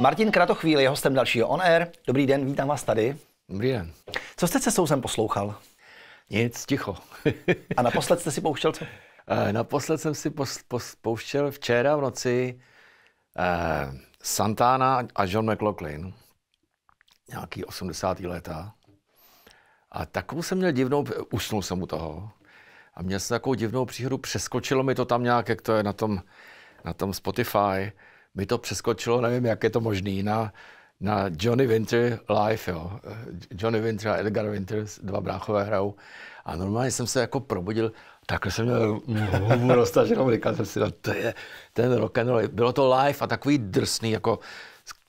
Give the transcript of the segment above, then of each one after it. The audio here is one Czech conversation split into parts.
Martin Kratochvíl je hostem dalšího On Air. Dobrý den, vítám vás tady. Dobrý den. Co jste se Sousem poslouchal? Nic, ticho. A naposled jste si pouštěl co? E, naposled jsem si pos, pos, pouštěl včera v noci eh, Santana a John McLaughlin, nějaký 80. léta. A takovou jsem měl divnou, usnul jsem u toho a měl jsem takovou divnou příhodu, přeskočilo mi to tam nějak, jak to je na tom, na tom Spotify, mi to přeskočilo, nevím, jak je to možný, na, na Johnny Winter live, jo. Johnny Winter a Edgar Winter, dva bráchové hrajou. A normálně jsem se jako probudil, takhle jsem měl hubu roztaženou, říkal jsem si, no to je ten rock and roll. Bylo to live a takový drsný, jako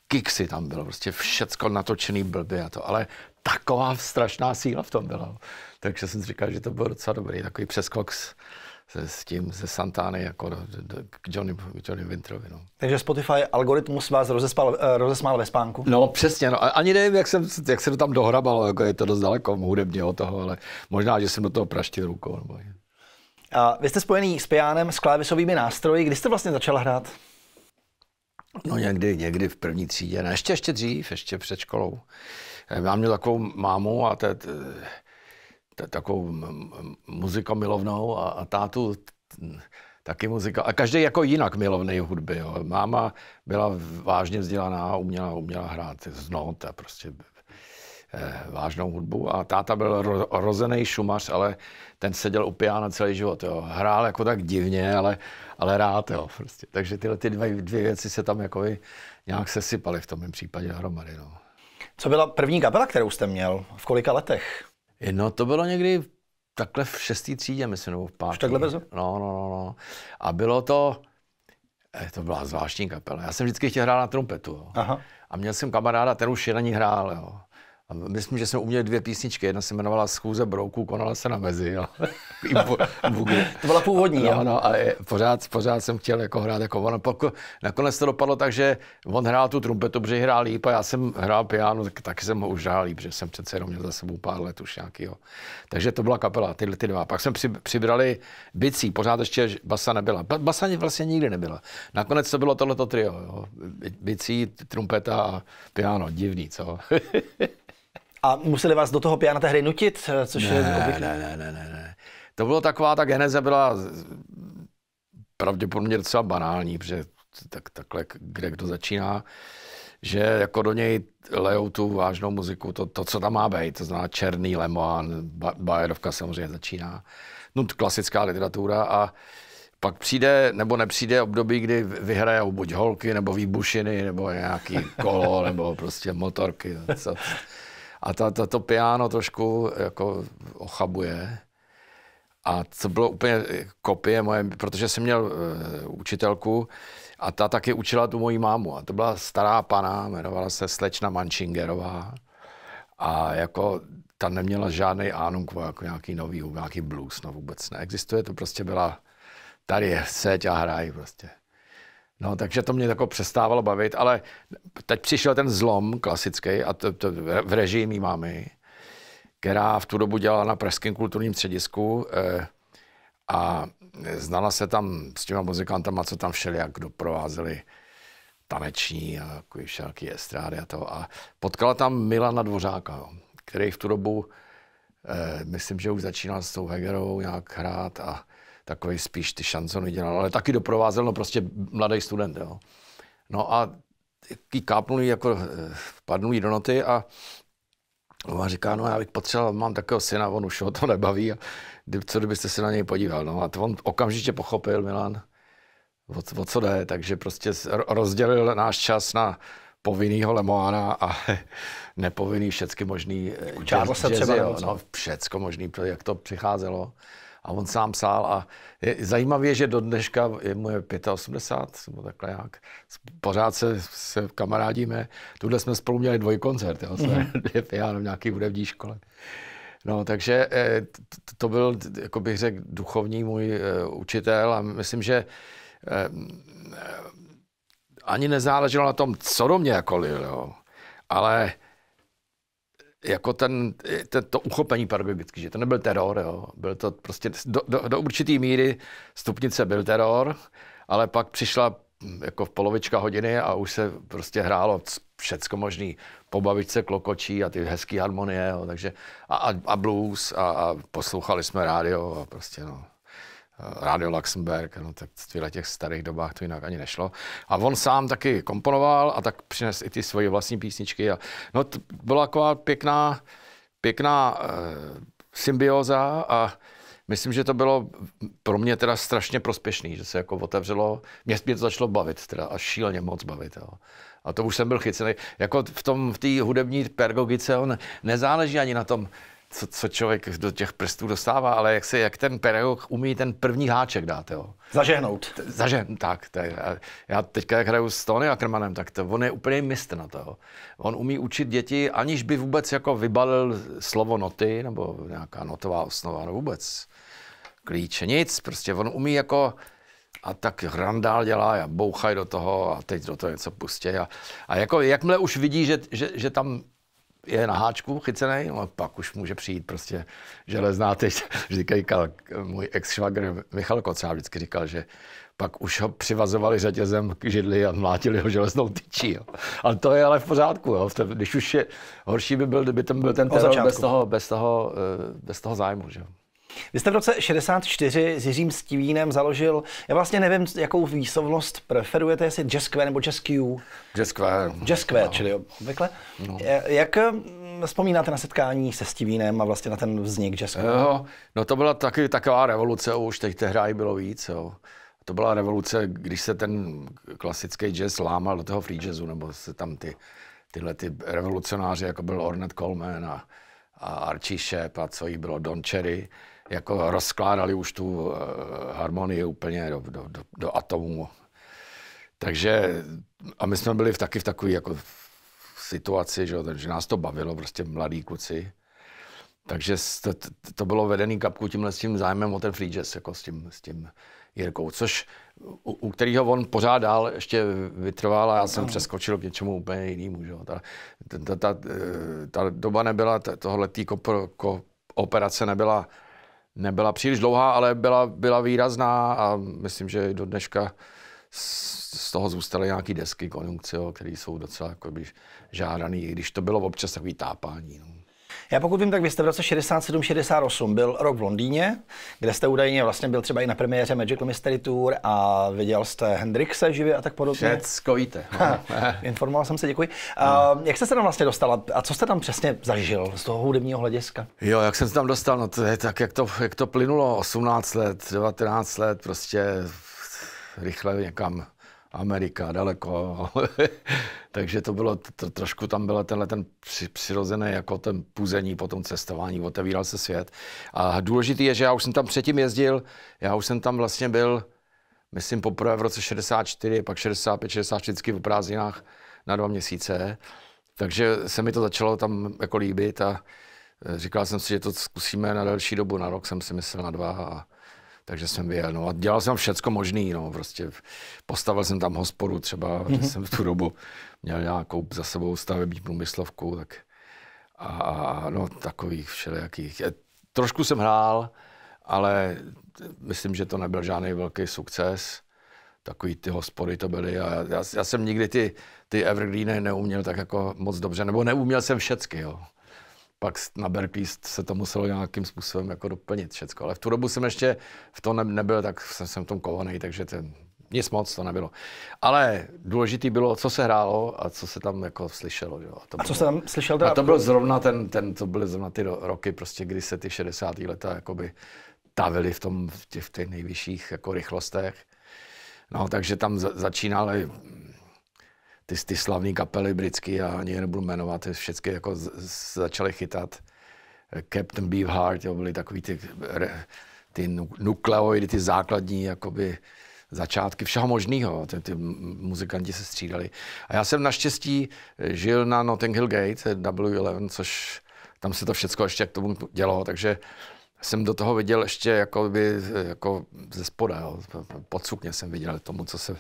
kiksy tam bylo, prostě všecko natočený blbě a to, ale taková strašná síla v tom byla. Takže jsem si říkal, že to byl docela dobrý takový přeskok s, se, s tím, ze Santány jako do, do, k Johnny, Johnny Winterovi. No. Takže Spotify algoritmus vás rozespal, eh, rozesmál ve spánku? No přesně, no. ani nevím, jak, jsem, jak se to tam dohrabalo, jako je to dost daleko hudebně od toho, ale možná, že jsem do toho praštil rukou. Nebo... A vy jste spojený s pianem, s klávesovými nástroji. Kdy jste vlastně začal hrát? No někdy, někdy v první třídě, ne, ještě, ještě dřív, ještě před školou. Já měl takovou mámu a té, takovou muzikomilovnou a, a tátu taky muzika. A každý jako jinak milovný hudby. Jo. Máma byla vážně vzdělaná, uměla, uměla hrát z not a prostě eh, vážnou hudbu. A táta byl ro, rozený šumař, ale ten seděl u piana celý život. Jo. Hrál jako tak divně, ale, ale rád. Jo, prostě. Takže tyhle ty dvě, dvě věci se tam jako nějak sesypaly v tom případě hromady. No. Co byla první kapela, kterou jste měl? V kolika letech? No to bylo někdy takhle v šestý třídě, myslím, nebo v pátý. takhle brzo? No, no, no, no. A bylo to, eh, to byla zvláštní kapela. Já jsem vždycky chtěl hrát na trumpetu. Jo. Aha. A měl jsem kamaráda, ten už je na ní hrál. Jo myslím, že jsme uměli dvě písničky. Jedna se jmenovala Schůze brouků, konala se na mezi. Jo. No. to byla původní. A, no, no, a je, pořád, pořád jsem chtěl jako hrát jako on. Poko, nakonec to dopadlo tak, že on hrál tu trumpetu, protože hrál líp a já jsem hrál piano, tak, taky jsem ho už hrál líp, protože jsem přece jenom měl za sebou pár let už nějakýho. Takže to byla kapela, tyhle ty dva. Pak jsme při, přibrali bicí, pořád ještě basa nebyla. Basa vlastně nikdy nebyla. Nakonec to bylo tohleto trio. Jo. Bicí, trumpeta a piano. Divný, co? A museli vás do toho piana hry nutit, eh, což ne, je jako obvykle? Ne, ne, ne, ne, ne. To bylo taková, ta geneze byla pravděpodobně docela banální, protože tak, takhle, kde kdo začíná, že jako do něj lejou tu vážnou muziku, to, to co tam má být, to znamená černý lemon, bajerovka samozřejmě začíná, no klasická literatura a pak přijde nebo nepřijde období, kdy vyhrajou buď holky, nebo výbušiny, nebo nějaký kolo, nebo prostě motorky. Co. A ta, ta, to piano trošku jako ochabuje. A to bylo úplně kopie moje, protože jsem měl uh, učitelku a ta taky učila tu moji mámu. A to byla stará pana, jmenovala se Slečna Manchingerová. A jako ta neměla žádný ánunku, jako nějaký nový, nějaký blues, no vůbec neexistuje. To prostě byla, tady je seď a hraj prostě. No, takže to mě jako přestávalo bavit, ale teď přišel ten zlom klasický a to, to v režii mý mámy, která v tu dobu dělala na Pražském kulturním středisku eh, a znala se tam s těma muzikantama, co tam všeli, jak doprovázeli taneční a všelky estrády a to. A potkala tam Milana Dvořáka, jo, který v tu dobu, eh, myslím, že už začínal s tou Hegerovou nějak hrát a takový spíš ty šancony dělal, ale taky doprovázel, no prostě mladý student, jo. No a taky kápnul jako eh, padnulý do noty a Ona říká, no já bych potřeboval, mám takového syna, on už ho to nebaví, a co kdybyste se na něj podíval. No a to on okamžitě pochopil, Milan, o, o co jde, takže prostě rozdělil náš čas na povinnýho Lemoana a nepovinný všecky možný. Kučáro eh, se třeba. Jo, no, všecko možný, jak to přicházelo a on sám psal a je zajímavé, že do dneška je mu 85, nebo takhle jak. pořád se, se kamarádíme. Tuhle jsme spolu měli dvojkoncert, jo, je mhm. já v nějaký hudební škole. No, takže eh, to byl, jako bych řekl, duchovní můj eh, učitel a myslím, že eh, ani nezáleželo na tom, co do mě jako lil, jo. ale jako ten, ten, to uchopení pedagogicky, že to nebyl teror, jo. byl to prostě do, do, do určité míry stupnice byl teror, ale pak přišla hm, jako v polovička hodiny a už se prostě hrálo všecko možný. Po babičce klokočí a ty hezké harmonie, jo, takže a, a, a blues a, a poslouchali jsme rádio a prostě no. Eh, Radio Luxemburg, no tak v těch starých dobách to jinak ani nešlo. A on sám taky komponoval a tak přines i ty svoje vlastní písničky. A, no to byla taková pěkná, pěkná e, symbioza a myslím, že to bylo pro mě teda strašně prospěšný, že se jako otevřelo, mě, to začalo bavit teda a šíleně moc bavit. Jo. A to už jsem byl chycený. Jako v té v hudební pergogice on nezáleží ani na tom, co, co člověk do těch prstů dostává, ale jak, se, jak ten pedagog umí ten první háček dát. Jo. Zažehnout. Zažehnout, tak. tak. Já teďka, jak hraju s Tony Ackermanem, tak to, on je úplně mistr na to. Jo. On umí učit děti, aniž by vůbec jako vybalil slovo noty nebo nějaká notová osnova, no vůbec klíče, nic. Prostě on umí jako a tak randál dělá a bouchaj do toho a teď do toho něco pustí. A, a jako jakmile už vidí, že, že, že tam je na háčku chycený, no a pak už může přijít prostě železná teď, říkají můj ex-švagr Michal Kocá vždycky říkal, že pak už ho přivazovali řetězem k židli a mlátili ho železnou tyčí. Jo. Ale to je ale v pořádku. Jo. Když už je, horší by byl, kdyby tam byl ten teror bez toho, bez, toho, eh, bez toho zájmu. Že? Vy jste v roce 64 s Jiřím Stivínem založil, já vlastně nevím, jakou výslovnost preferujete, jestli jazzkve nebo jazzq. Jazzkve. Jazzkve, no. čili obvykle. No. Eh, jak hm, vzpomínáte na setkání se Stivínem a vlastně na ten vznik jazzkve? No, no to byla taky taková revoluce, už teď tehdy bylo víc. Jo. To byla revoluce, když se ten klasický jazz lámal do toho free jazzu, nebo se tam ty, tyhle ty revolucionáři, jako byl Ornette Coleman a, a Archie Shep a co jí bylo, Don Cherry, jako rozkládali už tu eh, harmonii úplně do, do, do, do atomů. Takže a my jsme byli v, taky v takové jako situaci, že, že nás to bavilo, prostě mladí kluci. Takže to, to bylo vedený kapku tímhle s tím zájmem o ten free jazz, jako s tím, s tím Jirkou, což u, u kterého on pořád dál ještě vytrval a já jsem přeskočil k něčemu úplně jinému. Že? Ta, ta, ta, eh, ta, doba nebyla, tohle ko, operace nebyla nebyla příliš dlouhá, ale byla, byla výrazná a myslím, že do dneška z toho zůstaly nějaké desky konjunkce, které jsou docela jako žádané, i když to bylo občas takový tápání. No. Já pokud vím, tak vy jste v roce 67-68 byl rok v Londýně, kde jste údajně vlastně byl třeba i na premiéře Magical Mystery Tour a viděl jste Hendrixe živě a tak podobně. Všecko víte. No. Informoval jsem se, děkuji. A, hmm. jak jste se tam vlastně dostala a co jste tam přesně zažil z toho hudebního hlediska? Jo, jak jsem se tam dostal, no to je tak, jak to, jak to plynulo, 18 let, 19 let, prostě rychle někam Amerika, daleko. Takže to bylo, to, trošku tam byl tenhle ten při- přirozený jako ten puzení po tom cestování, otevíral se svět. A důležitý je, že já už jsem tam předtím jezdil, já už jsem tam vlastně byl, myslím poprvé v roce 64, pak 65, vždycky v prázdninách na dva měsíce. Takže se mi to začalo tam jako líbit a e, říkal jsem si, že to zkusíme na další dobu, na rok jsem si myslel na dva a takže jsem vyjel. No a dělal jsem všecko možný, no prostě postavil jsem tam hospodu třeba, mm-hmm. že mhm. jsem v tu dobu měl nějakou za sebou stavební průmyslovku, tak a, a no takových všelijakých. E, trošku jsem hrál, ale myslím, že to nebyl žádný velký sukces. Takový ty hospody to byly a já, já jsem nikdy ty, ty evergreeny neuměl tak jako moc dobře, nebo neuměl jsem všecky, jo pak na Berkeley se to muselo nějakým způsobem jako doplnit všecko. Ale v tu dobu jsem ještě v tom ne, nebyl, tak jsem, jsem v tom kovaný, takže ten, nic moc to nebylo. Ale důležité bylo, co se hrálo a co se tam jako slyšelo. Jo. A, to a co bylo, co tam slyšel? Teda... A to byl zrovna ten, ten, to byly zrovna ty roky, prostě, kdy se ty 60. leta jakoby tavili v, tom, v, těch, v těch nejvyšších jako rychlostech. No, takže tam za, ty, ty slavné kapely britské, já ani je nebudu jmenovat, všechny jako začaly chytat. Captain Beefheart, jo, byly takový ty, ty nukleoidy, ty základní jakoby začátky všeho možného. Ty, ty muzikanti se střídali. A já jsem naštěstí žil na Notting Hill Gate, W11, což tam se to všechno ještě k tomu dělo, takže jsem do toho viděl ještě jakoby, jako ze spoda, jo. pod sukně jsem viděl tomu, co se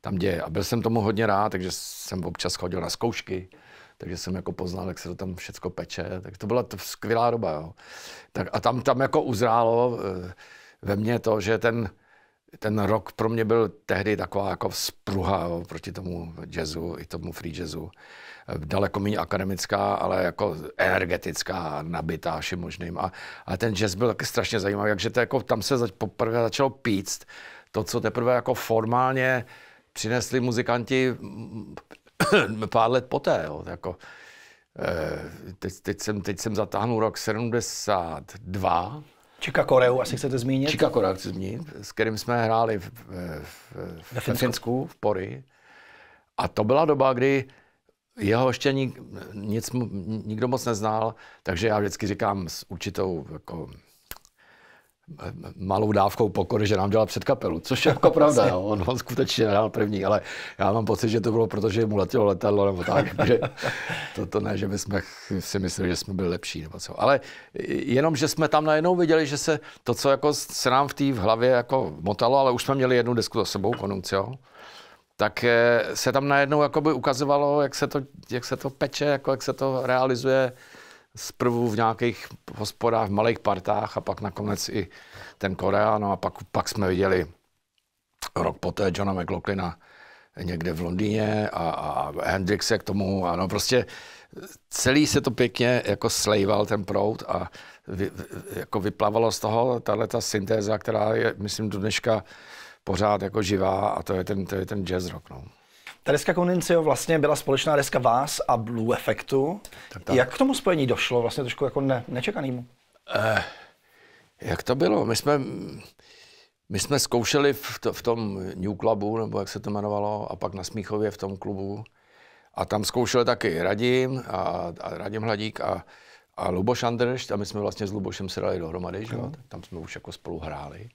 tam děje. A byl jsem tomu hodně rád, takže jsem občas chodil na zkoušky, takže jsem jako poznal, jak se to tam všecko peče. Tak to byla to skvělá doba. Jo. Tak, a tam, tam jako uzrálo eh, ve mně to, že ten, ten rok pro mě byl tehdy taková jako spruha jo, proti tomu jazzu, i tomu free jazzu. Eh, daleko méně akademická, ale jako energetická, nabitá všem možným. A, a ten jazz byl taky strašně zajímavý, takže to jako, tam se poprvé začalo píct to, co teprve jako formálně přinesli muzikanti mm, pár let poté. Jo, jako, eh, teď, teď, jsem, teď jsem zatáhnul rok 72. Čika Koreu asi chcete zmínit? Čika Koreu chci zmínit, s kterým jsme hráli v, v, v, v Finsku. Finsku, v Pory. A to byla doba, kdy jeho ještě nik, nic, nikdo moc neznal, takže já vždycky říkám s určitou jako, malou dávkou pokory, že nám dělal před kapelu, což je jako pravda, jo. On, on skutečně hrál první, ale já mám pocit, že to bylo proto, že mu letělo letadlo nebo tak, že to, to ne, že bychom si mysleli, že jsme byli lepší nebo co. Ale jenom, že jsme tam najednou viděli, že se to, co jako se nám v té v hlavě jako motalo, ale už jsme měli jednu desku za sebou, konuncio, tak eh, se tam najednou ukazovalo, jak se to, jak se to peče, jako jak se to realizuje zprvu v nějakých hospodách, v malých partách a pak nakonec i ten Korea. No a pak, pak jsme viděli rok poté Johna McLaughlina někde v Londýně a, a Hendrixe k tomu. A no prostě celý se to pěkně jako slejval ten prout a vy, jako vyplavalo z toho tahle ta syntéza, která je, myslím, do dneška pořád jako živá a to je ten, to je ten jazz rock. No. Ta deska Condencio vlastně byla společná deska vás a Blue Effectu. Tak, tak. Jak k tomu spojení došlo vlastně trošku jako ne, nečekanému? Eh, jak to bylo? My jsme, my jsme zkoušeli v, to, v tom New Clubu, nebo jak se to jmenovalo, a pak na Smíchově v tom klubu. A tam zkoušeli taky Radim a, a Radim Hladík a, a Luboš Andršt a my jsme vlastně s Lubošem se dali dohromady, že? tam jsme už jako spolu hráli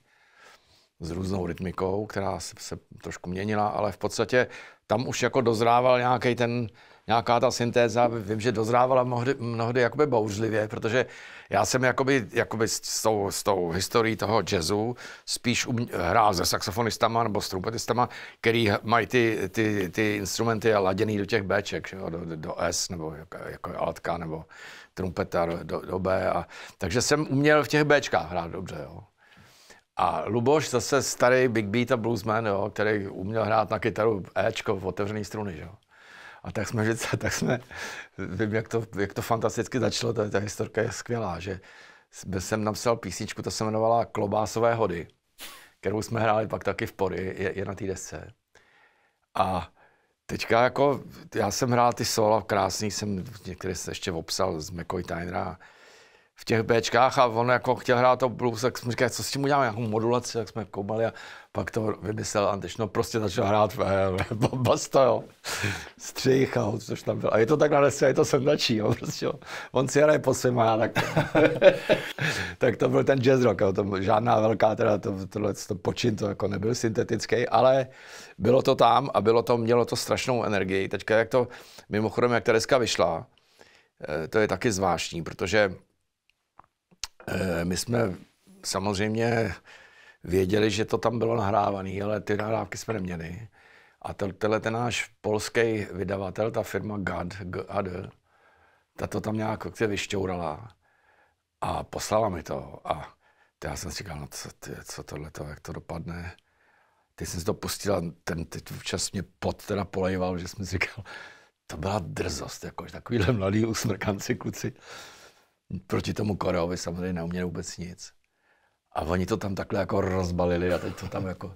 s různou rytmikou, která se, se trošku měnila, ale v podstatě tam už jako dozrával nějaký ten, nějaká ta syntéza, vím, že dozrávala mnohdy, mnohdy jakoby bouřlivě, protože já jsem jakoby, jakoby s, tou, s tou historií toho jazzu spíš um, hrál se saxofonistama nebo s trumpetistama, který mají ty, ty, ty instrumenty laděný do těch Bček, do, do S nebo jako, jako altka nebo trumpeta do, do B. A, takže jsem uměl v těch Bčkách hrát dobře. Jo. A Luboš, zase starý Big Beat a bluesman, jo, který uměl hrát na kytaru Ečko v otevřený struny. Jo. A tak jsme, že, tak jsme, vím, jak to, jak to fantasticky začalo, ta, ta historka je skvělá, že jsem napsal písničku, ta se jmenovala Klobásové hody, kterou jsme hráli pak taky v Pory, je, je na té desce. A teďka jako, já jsem hrál ty sola krásný, jsem některé se ještě obsal z McCoy Tynera, v těch Bčkách a on jako chtěl hrát to blues, tak jsme říkali, co s tím uděláme, nějakou modulaci, tak jsme koumali a pak to vymyslel Anteš, no prostě začal hrát basta, jo, střih a což tam byl. A je to tak na a je to sendačí, jo, prostě, jo. on si hraje po svým a já tak. tak to byl ten jazz rock, jo, to žádná velká, teda to, tohle to počin, to jako nebyl syntetický, ale bylo to tam a bylo to, mělo to strašnou energii. Teďka jak to, mimochodem, jak ta deska vyšla, eh, to je taky zvláštní, protože Eh, my jsme samozřejmě věděli, že to tam bylo nahrávané, ale ty nahrávky jsme neměli. A tenhle ten náš polský vydavatel, ta firma GAD, GAD ta to tam nějak se vyšťourala a poslala mi to. A to já jsem si říkal, no co, ty, co tohle, to, jak to dopadne. Ty jsem si to a ten teď včas mě pot teda polejval, že jsem si říkal, to byla drzost, jako, že takovýhle mladý usmrkanci kluci proti tomu Koreovi samozřejmě neuměli vůbec nic. A oni to tam takhle jako rozbalili a teď to tam jako...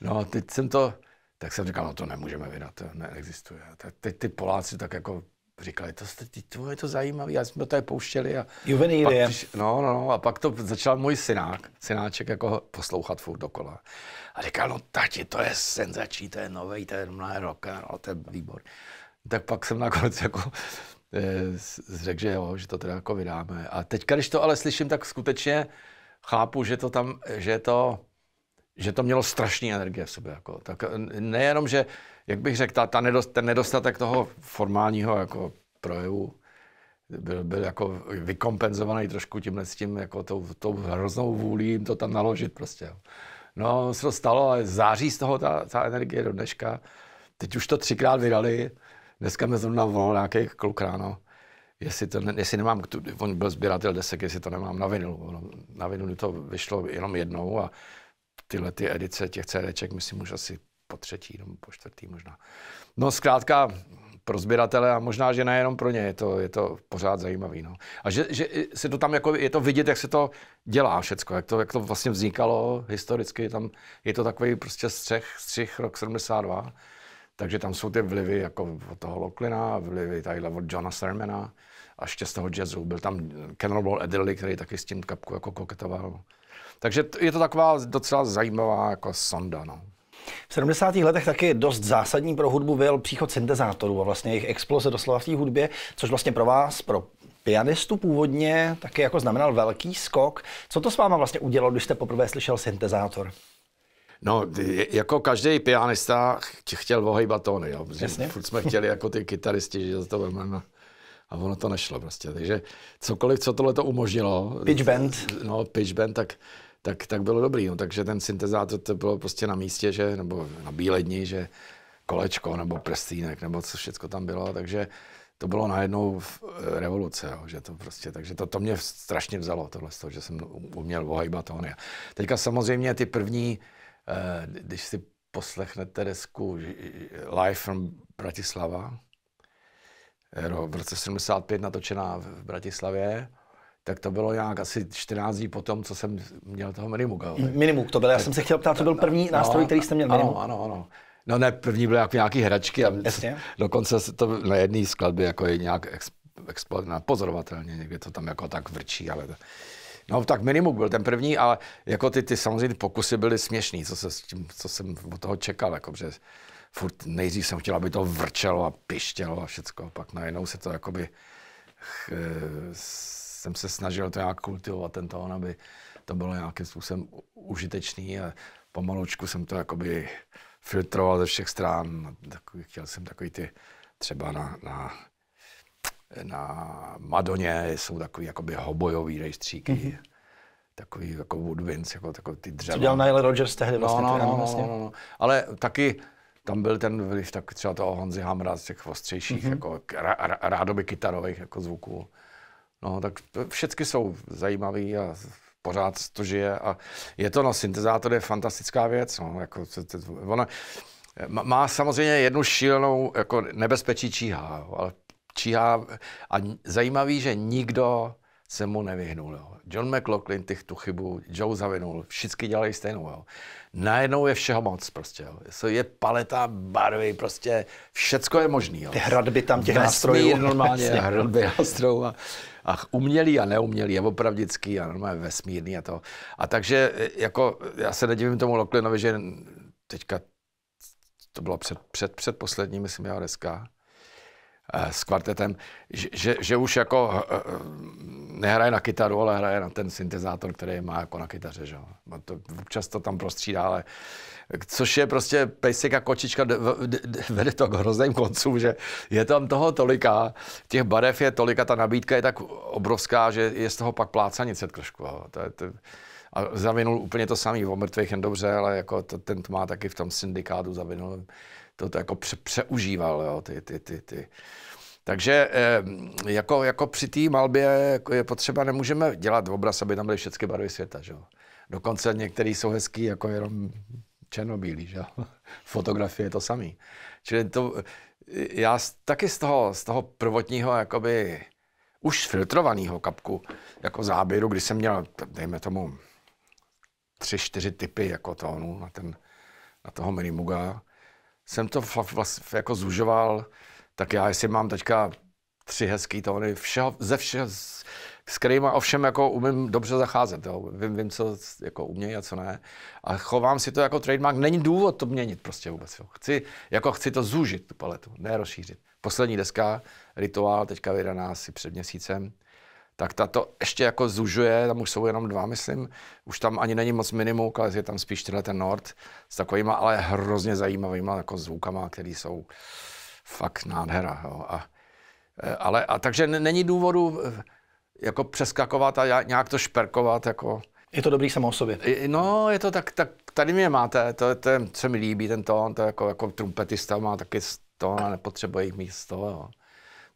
No a teď jsem to... Tak jsem říkal, no to nemůžeme vydat, to neexistuje. A teď ty Poláci tak jako říkali, to, ty, to je to zajímavé, já jsme to tady pouštěli. A Pak, No, no, no, a pak to začal můj synák, synáček jako poslouchat furt dokola. A říkal, no tati, to je senzační, to je nový, to je rock, no, to je výbor. Tak pak jsem nakonec jako Eh, řekl, že jo, že to teda jako vydáme. A teď, když to ale slyším, tak skutečně chápu, že to tam, že to, že to mělo strašný energie v sobě. Jako. Tak nejenom, že, jak bych řekl, ta, ta nedost, ten nedostatek toho formálního jako projevu byl, byl jako vykompenzovaný trošku tímhle s tím, jako tou, tou hroznou vůlí jim to tam naložit prostě. Jo. No, se to stalo, ale září z toho ta, ta energie do dneška. Teď už to třikrát vydali. Dneska mi zrovna volal nějaký kluk ráno, jestli, to, jestli nemám, tu, on byl sběratel desek, jestli to nemám na vinilu. Na vinilu to vyšlo jenom jednou a tyhle ty edice těch CDček, myslím, už asi po třetí nebo po čtvrtý možná. No zkrátka pro sběratele a možná, že nejenom pro ně, je to, je to pořád zajímavý. No. A že, že se to tam jako, je to vidět, jak se to dělá všecko, jak to, jak to vlastně vznikalo historicky, tam je to takový prostě střech, střih rok 72 takže tam jsou ty vlivy jako od toho Locklina, vlivy tadyhle od Johna Sermana a ještě z toho jazzu. Byl tam Cannonball Adderley, který taky s tím kapku jako koketoval. Takže je to taková docela zajímavá jako sonda. No. V 70. letech taky dost zásadní pro hudbu byl příchod syntezátorů a vlastně jejich exploze doslova v té hudbě, což vlastně pro vás, pro pianistu původně, taky jako znamenal velký skok. Co to s váma vlastně udělalo, když jste poprvé slyšel syntezátor? No, jako každý pianista chtěl vohej batony, jo. Jasně. Furt jsme chtěli jako ty kytaristi, že to vezmeme. A ono to nešlo prostě. Takže cokoliv, co tohle to umožnilo. Pitch band. No, pitch band, tak, tak, tak bylo dobrý. No. Takže ten syntezátor to bylo prostě na místě, že, nebo na bílední, že kolečko nebo prstínek, nebo co všechno tam bylo. Takže to bylo najednou v eh, revoluce, jo, že to prostě, takže to, to mě strašně vzalo, tohle, že jsem uměl vohajbat ony. Teďka samozřejmě ty první Eh, když si poslechnete desku Live from Bratislava, eh, v roce 75 natočená v Bratislavě, tak to bylo nějak asi 14 dní po tom, co jsem měl toho Minimuga. Minimuk to byl, já jsem se chtěl ptát, to byl první no, nástroj, který jste měl Minimuk. Ano, ano, ano. No ne, první byly jako nějaký hračky a Jasně. dokonce to na jedné skladbě jako je nějak expo, explodná, pozorovatelně, někde to tam jako tak vrčí, ale to, No tak minimum byl ten první, ale jako ty, ty samozřejmě pokusy byly směšný, co, se, co jsem od toho čekal, jako, že furt nejdřív jsem chtěl, aby to vrčelo a pištělo a všecko, pak najednou se to jakoby, ch, eh, jsem se snažil to nějak kultivovat, ten tón, aby to bylo nějakým způsobem užitečný a pomalučku jsem to jakoby filtroval ze všech stran, takový, chtěl jsem takový ty třeba na, na na Madoně jsou takový jakoby hobojový rejstříky. Mm-hmm. Takový jako Woodwinds, jako takový ty dřeva. Co dělal Nile Rodgers tehdy vlastně. No, no, no, vlastně. No, no, no. Ale taky tam byl ten vliv tak třeba toho Honzi Hamra z těch ostřejších, mm-hmm. jako rádoby kytarových jako zvuků. No, tak všechny jsou zajímavý a pořád to žije a je to, no, syntezátor je fantastická věc, no, jako, to, to, ona, má samozřejmě jednu šílenou jako nebezpečí číhá, ale číhá. A zajímavý, že nikdo se mu nevyhnul. Jo. John McLaughlin těch tu chybu, Joe zavinul, všichni dělají stejnou. Jo. Najednou je všeho moc prostě. Jo. Je paleta barvy, prostě všecko je možný. Jo. Ty hradby tam těch Vesmír, nástrojů. normálně, hradby nástrojů. A, a umělý a neumělý, je opravdický a normálně vesmírný a to. A takže e, jako, já se nedivím tomu Locklinovi, že teďka to bylo před, před, předposlední, myslím, já, deska, Eh, s kvartetem, že, že už jako eh, eh, nehraje na kytaru, ale hraje na ten syntezátor, který má jako na kytaře, že jo. No to, občas to tam prostřídá, ale což je prostě pejsek a kočička, vede to k hrozným koncům, že je tam toho tolika, těch barev je tolika, ta nabídka je tak obrovská, že je z toho pak plácanice trošku, To je, to, a zavinul úplně to samý, o mrtvých jen dobře, ale jako to, ten to má taky v tom syndikátu zavinul to, to jako pře, přeužíval, jo, ty, ty, ty, ty. Takže eh, jako, jako při té malbě jako je potřeba, nemůžeme dělat obraz, aby tam byly všechny barvy světa. Že? Dokonce některé jsou hezký, jako jenom černobílý. Že? Fotografie je to samý. Čili to, já taky z toho, z toho prvotního, jakoby už filtrovaného kapku, jako záběru, když jsem měl, dejme tomu, tři, čtyři typy jako tónu no, na, ten, na toho Minimuga, jsem to vlastně jako zužoval, tak já jestli mám teďka tři hezký tóny, všeho, ze všeho, s, s kterýma ovšem jako umím dobře zacházet, jo. Vím, vím, co jako umějí a co ne. A chovám si to jako trademark, není důvod to měnit prostě vůbec, jo. Chci, jako chci to zúžit, tu paletu, ne rozšířit. Poslední deska, Rituál, teďka vydaná asi před měsícem, tak ta to ještě jako zužuje, tam už jsou jenom dva, myslím, už tam ani není moc minimum, ale je tam spíš tyhle ten Nord s takovými ale hrozně zajímavými jako zvukama, které jsou fakt nádhera. Jo. A, e, ale, a takže není důvodu e, jako přeskakovat a nějak to šperkovat. Jako. Je to dobrý samo o sobě. No, je to tak, tak tady mě máte, to, to co mi líbí ten tón, to jako, jako trumpetista má taky tón a nepotřebuje jich místo. Jo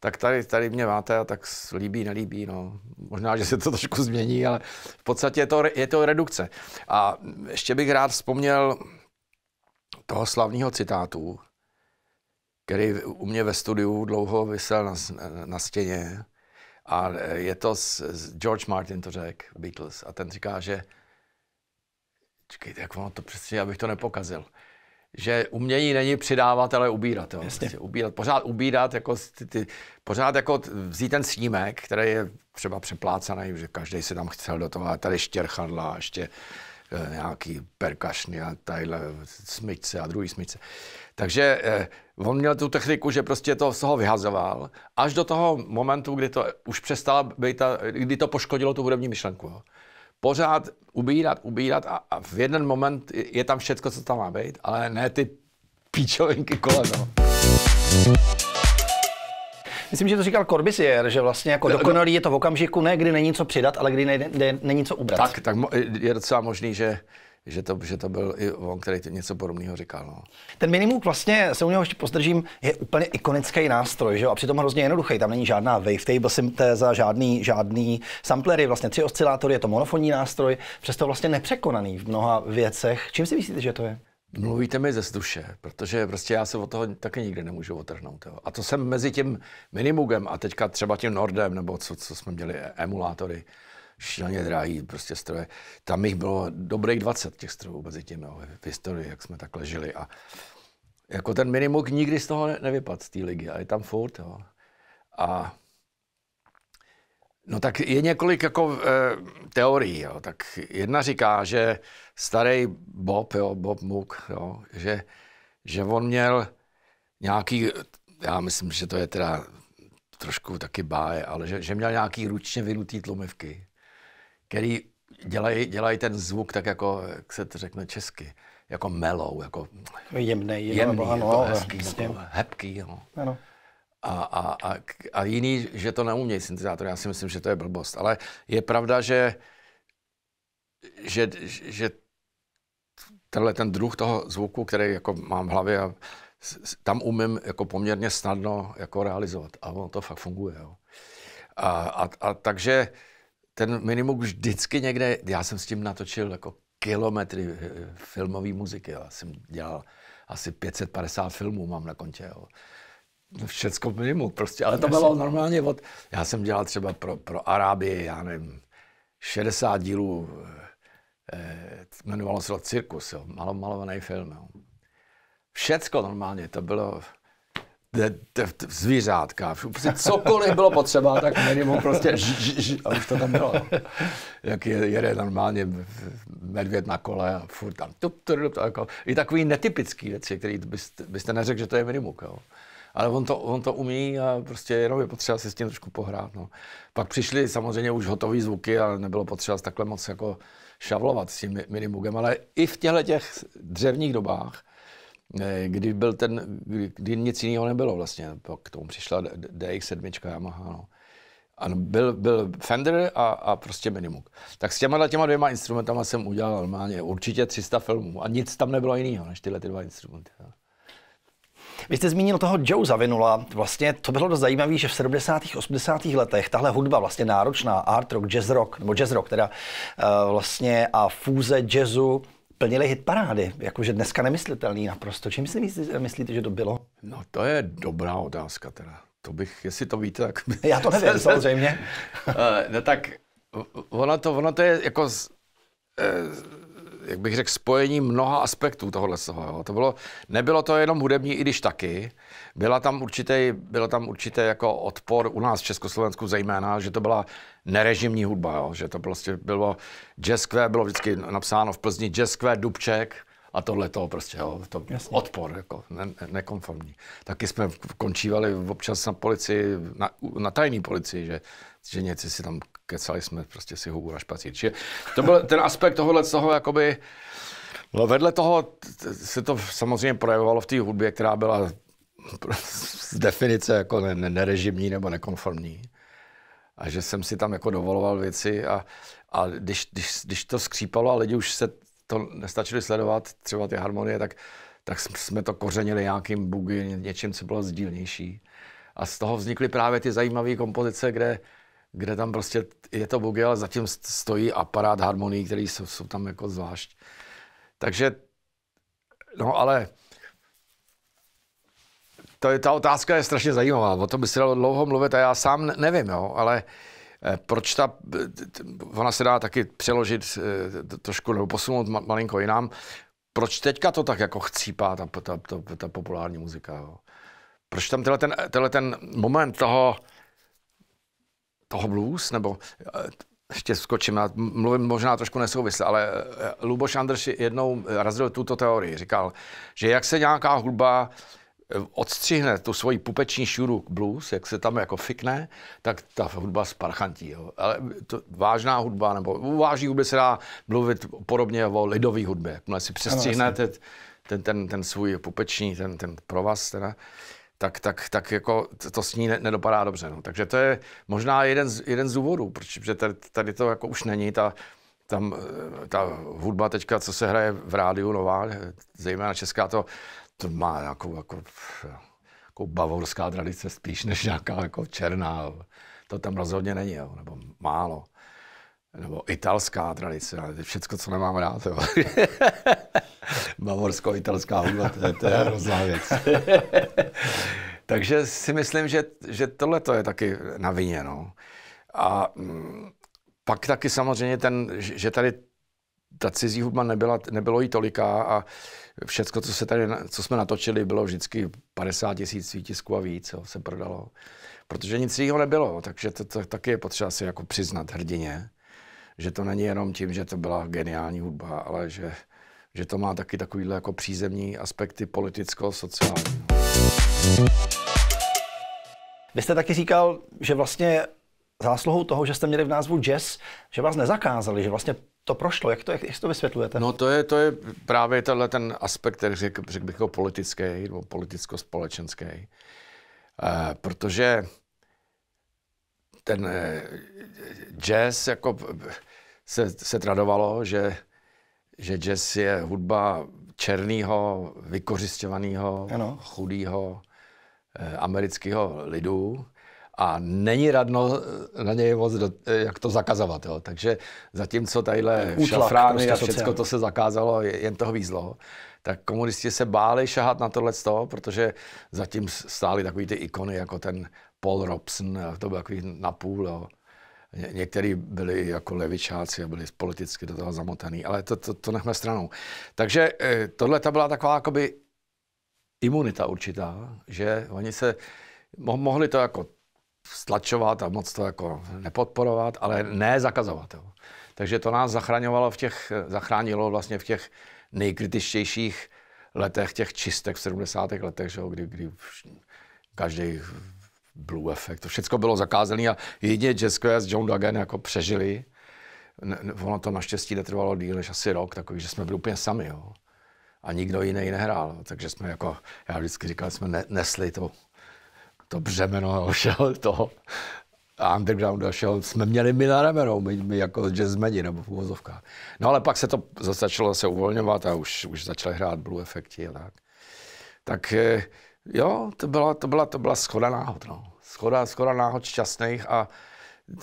tak tady, tady mě máte a tak líbí, nelíbí. No. Možná, že se to trošku změní, ale v podstatě je to, je to redukce. A ještě bych rád vzpomněl toho slavného citátu, který u mě ve studiu dlouho vysel na, na stěně. A je to, z, z George Martin to řekl, Beatles, a ten říká, že čekejte, jak ono to přesně, abych to nepokazil že umění není přidávat, ale ubírat. Jo. Prostě ubírat. Pořád ubírat, jako ty, ty, pořád jako vzít ten snímek, který je třeba přeplácaný, že každý se tam chcel do toho, a tady štěrchadla, ještě e, nějaký perkašny a tadyhle smyčce a druhý smyčce. Takže e, on měl tu techniku, že prostě to z toho vyhazoval, až do toho momentu, kdy to už přestala být, ta, kdy to poškodilo tu hudební myšlenku. Jo pořád ubírat, ubírat a, a v jeden moment je tam všecko, co tam má být, ale ne ty píčovinky kolem. No. Myslím, že to říkal Corbusier, že vlastně jako no, no. dokonalý je to v okamžiku, ne kdy není co přidat, ale kdy ne, ne, není co ubrat. Tak, tak je docela možný, že že to, že to byl i on, který něco podobného říkal. No. Ten minimum vlastně, se u něho ještě pozdržím, je úplně ikonický nástroj, že jo? a přitom hrozně jednoduchý, tam není žádná wavetable syntéza, žádný, žádný samplery, vlastně tři oscilátory, je to monofonní nástroj, přesto vlastně nepřekonaný v mnoha věcech. Čím si myslíte, že to je? Mluvíte mi ze stuše, protože prostě já se od toho taky nikdy nemůžu otrhnout. Jo. A to jsem mezi tím Minimugem a teďka třeba tím Nordem, nebo co, co jsme měli, emulátory, šíleně drahý prostě stroje. Tam jich bylo dobrých 20 těch strojů mezi tím no, v historii, jak jsme takhle žili. A jako ten minimuk nikdy z toho nevypadl z té ligy, ale je tam furt. Jo. A No tak je několik jako e, teorií. Jo. Tak jedna říká, že starý Bob, jo, Bob Mook, jo, že, že on měl nějaký, já myslím, že to je teda trošku taky báje, ale že, že měl nějaký ručně vynutý tlumivky který dělají, dělaj ten zvuk tak jako, jak se to řekne česky, jako melou, jako jemný, jemný, jako ano, jako hezký, jako hepký. No. Ano. A, a, a, a jiný, že to neumějí syntezátor, já si myslím, že to je blbost. Ale je pravda, že, že, že tenhle ten druh toho zvuku, který jako mám v hlavě, a tam umím jako poměrně snadno jako realizovat. A ono to fakt funguje. Jo. A, a, a takže ten minimum vždycky někde, já jsem s tím natočil jako kilometry eh, filmové muziky, já jsem dělal asi 550 filmů mám na kontě, jo. Všecko minimum prostě, ale to bylo normálně od, já jsem dělal třeba pro, pro Arábii, já nevím, 60 dílů, eh, eh, jmenovalo se to Cirkus, jo, malovaný film, jo. Všecko normálně, to bylo, zvířátka, prostě cokoliv bylo potřeba, tak minimum prostě ž, ž, ž, a už to tam bylo. Jak je jede normálně medvěd na kole a furt tam tup, tup, tup, jako. I takový netypický věci, který byste, byste neřekl, že to je minimum. Jo. Ale on to, on to umí a prostě jenom je potřeba si s tím trošku pohrát. No. Pak přišly samozřejmě už hotové zvuky a nebylo potřeba takhle moc jako šavlovat s tím minimugem, ale i v těchto těch dřevních dobách Eh, kdy byl ten, kdy, kdy nic jiného nebylo vlastně. Pak k tomu přišla DX7 Yamaha, no. Ano, byl, byl Fender a, a prostě Minimuk. Tak s těma těma dvěma instrumentama jsem udělal normálně určitě 300 filmů a nic tam nebylo jiného než tyhle ty dva instrumenty. No. Vy jste zmínil toho Joe Zavinula. Vlastně to bylo dost zajímavé, že v 70. 80. letech tahle hudba vlastně náročná, art rock, jazz rock, nebo jazz rock teda, eh, vlastně a fúze jazzu plnili hit parády, jakože dneska nemyslitelný naprosto. Čím si myslíte, myslíte, že to bylo? No to je dobrá otázka teda. To bych, jestli to víte, tak... Já to nevím, samozřejmě. Eh, no tak ono to, ono to je jako z, eh, jak bych řekl, spojení mnoha aspektů tohohle toho. To bylo, nebylo to jenom hudební, i když taky. Byla tam určitý, bylo tam určitý jako odpor u nás v Československu zejména, že to byla nerežimní hudba, jo? že to prostě bylo jazz bylo vždycky napsáno v Plzni jazz Dubček, a tohle to prostě, jo, to Jasně. odpor, jako ne, nekonformní. Taky jsme končívali občas na policii, na, na tajné policii, že že něci si tam kecali jsme, prostě si hubu na špacír. Čiže to byl ten aspekt tohohle toho, jakoby, no vedle toho se to samozřejmě projevovalo v té hudbě, která byla z definice jako nerežimní nebo nekonformní. A že jsem si tam jako dovoloval věci a, a když, když, když, to skřípalo a lidi už se to nestačili sledovat, třeba ty harmonie, tak, tak jsme to kořenili nějakým bugy, něčím, co bylo sdílnější. A z toho vznikly právě ty zajímavé kompozice, kde, kde tam prostě je to bugy, ale zatím stojí aparát harmonií, které jsou, jsou tam jako zvlášť. Takže, no ale to je, ta otázka je strašně zajímavá, o tom by se dalo dlouho mluvit a já sám nevím, jo, ale eh, proč ta, eh, ona se dá taky přeložit eh, trošku nebo posunout malinko jinam, proč teďka to tak jako chcípá ta, ta, ta, ta populární muzika, jo? Proč tam tenhle ten, tenhle ten moment toho, toho blues, nebo eh, ještě skočím, mluvím možná trošku nesouvisle, ale eh, Luboš Andrš jednou razil tuto teorii. Říkal, že jak se nějaká hudba eh, odstřihne tu svoji pupeční šuru blues, jak se tam jako fikne, tak ta hudba sparchantí. Jo. Ale to, vážná hudba, nebo u vážné hudby se dá mluvit podobně o lidové hudbě. Jakmile si přestřihnete ten, ten, ten svůj pupeční, ten, ten provaz, teda, tak, tak, tak jako to s ní nedopadá dobře. No. Takže to je možná jeden z, jeden z důvodů, protože tady, tady to jako už není ta, tam eh, ta hudba teďka, co se hraje v rádiu nová, zejména česká, to, to má jako, jako, jako bavorská tradice spíš než nějaká jako černá. To tam rozhodně není, jo, nebo málo nebo italská tradice, ale všecko, co nemám rád. Jo. Bavorsko-italská hudba, to je, to je hrozná věc. Takže si myslím, že, že tohle je taky na vině. No. A m, mm, pak taky samozřejmě ten, že tady ta cizí hudba nebyla, nebylo jí toliká a všecko, co, se tady, co jsme natočili, bylo vždycky 50 tisíc výtisků a víc, jo, se prodalo. Protože nic jiného nebylo, takže to, to, taky je potřeba si jako přiznat hrdině že to není jenom tím, že to byla geniální hudba, ale že, že to má taky takovýhle jako přízemní aspekty politicko-sociální. Vy jste taky říkal, že vlastně zásluhou toho, že jste měli v názvu jazz, že vás nezakázali, že vlastně to prošlo. Jak to, jak, jak to vysvětlujete? No to je, to je právě tenhle ten aspekt, který řekl, řek bych politický nebo politicko-společenský. Eh, protože ten eh, jazz jako se, se tradovalo, že, že jazz je hudba černého, vykořišťovaného, chudého eh, amerického lidu a není radno eh, na něj moc, do, jak to zakazovat. Jo. Takže zatímco tadyhle šafrány prostě a všechno to se zakázalo, jen toho výzlo, tak komunisti se báli šahat na tohle protože zatím stály takové ty ikony, jako ten Paul Robson, eh, to byl takový napůl, jo. Ně, někteří byli jako levičáci a byli politicky do toho zamotaný, ale to, to, to nechme stranou. Takže eh, tohle ta byla taková jakoby imunita určitá, že oni se mo, mohli to jako stlačovat a moc to jako nepodporovat, ale ne zakazovat. Jo. Takže to nás zachraňovalo v těch, eh, zachránilo vlastně v těch nejkritičtějších letech, těch čistek v 70. letech, že jo, kdy, kdy každý Blue Effect, to všechno bylo zakázané a jedině Jazz Quest, John Duggan jako přežili. Ono to naštěstí netrvalo díl než asi rok, takový, že jsme byli úplně sami. Jo. A nikdo jiný nehrál, takže jsme jako, já vždycky říkal, jsme ne, nesli to, to břemeno všeho toho a a všeho. Jsme měli my na remenou, my, my jako jazzmeni nebo v úvozovkách. No ale pak se to začalo se uvolňovat a už, už začali hrát Blue Effecti a tak. Tak eh, Jo, to byla, to byla, to byla schoda náhod, no. Schoda, schoda náhod šťastných a